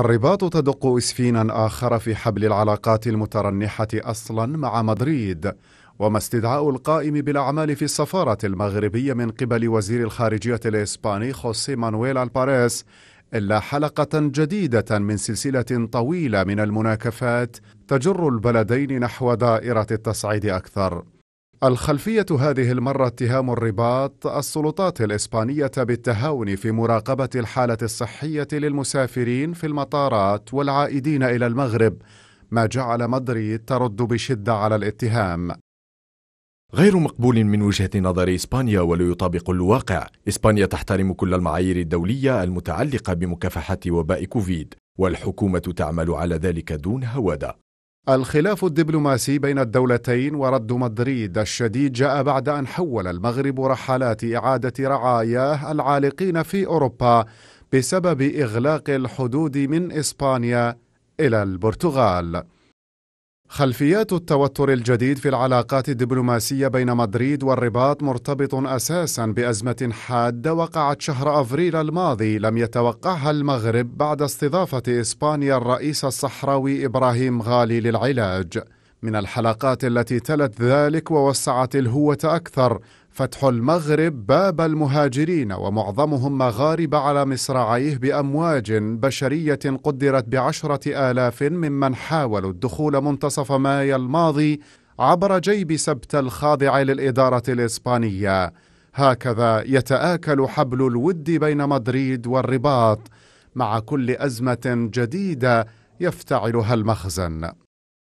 الرباط تدق اسفينا اخر في حبل العلاقات المترنحه اصلا مع مدريد وما استدعاء القائم بالاعمال في السفاره المغربيه من قبل وزير الخارجيه الاسباني خوسي مانويل الباريس الا حلقه جديده من سلسله طويله من المناكفات تجر البلدين نحو دائره التصعيد اكثر الخلفية هذه المرة اتهام الرباط السلطات الإسبانية بالتهاون في مراقبة الحالة الصحية للمسافرين في المطارات والعائدين إلى المغرب، ما جعل مدريد ترد بشدة على الاتهام. غير مقبول من وجهة نظر إسبانيا ولا يطابق الواقع إسبانيا تحترم كل المعايير الدولية المتعلقة بمكافحة وباء كوفيد والحكومة تعمل على ذلك دون هوادة الخلاف الدبلوماسي بين الدولتين ورد مدريد الشديد جاء بعد أن حول المغرب رحلات إعادة رعاياه العالقين في أوروبا بسبب إغلاق الحدود من إسبانيا إلى البرتغال خلفيات التوتر الجديد في العلاقات الدبلوماسية بين مدريد والرباط مرتبط أساسا بأزمة حادة وقعت شهر أفريل الماضي لم يتوقعها المغرب بعد استضافة إسبانيا الرئيس الصحراوي إبراهيم غالي للعلاج من الحلقات التي تلت ذلك ووسعت الهوة أكثر فتح المغرب باب المهاجرين ومعظمهم مغارب على مصراعيه بأمواج بشرية قدرت بعشرة آلاف ممن حاولوا الدخول منتصف ماي الماضي عبر جيب سبت الخاضع للإدارة الإسبانية هكذا يتآكل حبل الود بين مدريد والرباط مع كل أزمة جديدة يفتعلها المخزن